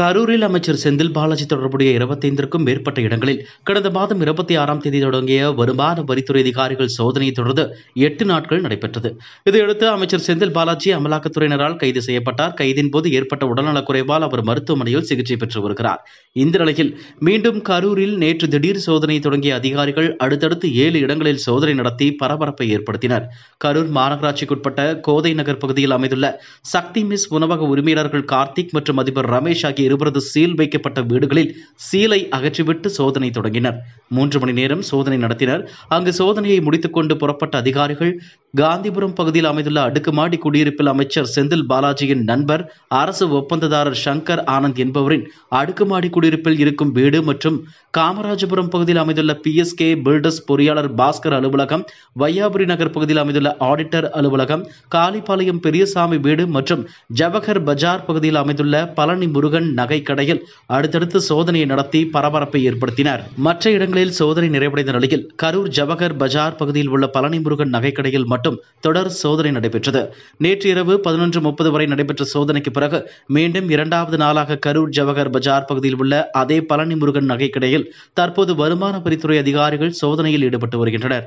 கரூரில் அமைச்சர் செந்தில் பாலாஜி தொடர்புடைய இருபத்தைந்திற்கும் மேற்பட்ட இடங்களில் கடந்த மாதம் இருபத்தி ஆறாம் தேதி தொடங்கிய வருமான வரித்துறை அதிகாரிகள் சோதனையை தொடர்ந்து எட்டு நாட்கள் நடைபெற்றது இதையடுத்து அமைச்சர் செந்தில் பாலாஜி அமலாக்கத்துறையினரால் கைது செய்யப்பட்டார் கைதின் போது ஏற்பட்ட உடல்நலக் குறைவால் அவர் மருத்துவமனையில் சிகிச்சை பெற்று வருகிறார் இந்த நிலையில் மீண்டும் கரூரில் நேற்று திடீர் சோதனை தொடங்கிய அதிகாரிகள் அடுத்தடுத்து ஏழு இடங்களில் சோதனை நடத்தி பரபரப்பை ஏற்படுத்தினர் கரூர் மாநகராட்சிக்குட்பட்ட கோதை நகர் பகுதியில் அமைந்துள்ள சக்தி மிஸ் உணவக உரிமையாளர்கள் கார்த்திக் மற்றும் அதிபர் ரமேஷ் ஆகிய ஆகிய இருவரது சீல் வைக்கப்பட்ட வீடுகளில் சீலை அகற்றிவிட்டு சோதனை தொடங்கினர் மூன்று மணி நேரம் சோதனை நடத்தினர் அங்கு சோதனையை முடித்துக் கொண்டு புறப்பட்ட அதிகாரிகள் காந்திபுரம் பகுதியில் அமைந்துள்ள அடுக்குமாடி குடியிருப்பில் அமைச்சர் செந்தில் பாலாஜியின் நண்பர் அரசு ஒப்பந்ததாரர் சங்கர் ஆனந்த் என்பவரின் அடுக்குமாடி குடியிருப்பில் இருக்கும் வீடு மற்றும் காமராஜபுரம் பகுதியில் அமைந்துள்ள பிஎஸ்கே பில்டர்ஸ் பொறியாளர் பாஸ்கர் அலுவலகம் வையாபுரி நகர் பகுதியில் அமைந்துள்ள ஆடிட்டர் அலுவலகம் காளிபாளையம் பெரியசாமி வீடு மற்றும் ஜவஹர் பஜார் பகுதியில் அமைந்துள்ள பழனி முருகன் நகை கடையில் அடுத்தடுத்து சோதனையை நடத்தி பரபரப்பை ஏற்படுத்தினர் மற்ற இடங்களில் சோதனை நிறைவடைந்த நிலையில் கரூர் ஜவஹர் பஜார் பகுதியில் உள்ள பழனி முருகன் நகைக்கடையில் மற்றும் மட்டும் தொடர் சோதனை நடைபெற்றது நேற்று இரவு பதினொன்று முப்பது வரை நடைபெற்ற சோதனைக்கு பிறகு மீண்டும் இரண்டாவது நாளாக கரூர் ஜவஹர் பஜார் பகுதியில் உள்ள அதே பழனி முருகன் நகைக்கடையில் தற்போது வருமான வரித்துறை அதிகாரிகள் சோதனையில் ஈடுபட்டு வருகின்றனர்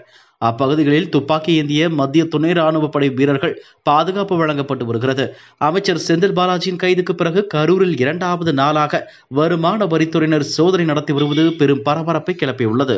அப்பகுதிகளில் துப்பாக்கி ஏந்திய மத்திய துணை ராணுவ படை வீரர்கள் பாதுகாப்பு வழங்கப்பட்டு வருகிறது அமைச்சர் செந்தில் பாலாஜியின் கைதுக்கு பிறகு கரூரில் இரண்டாவது நாளாக வருமான வரித்துறையினர் சோதனை நடத்தி வருவது பெரும் பரபரப்பை கிளப்பியுள்ளது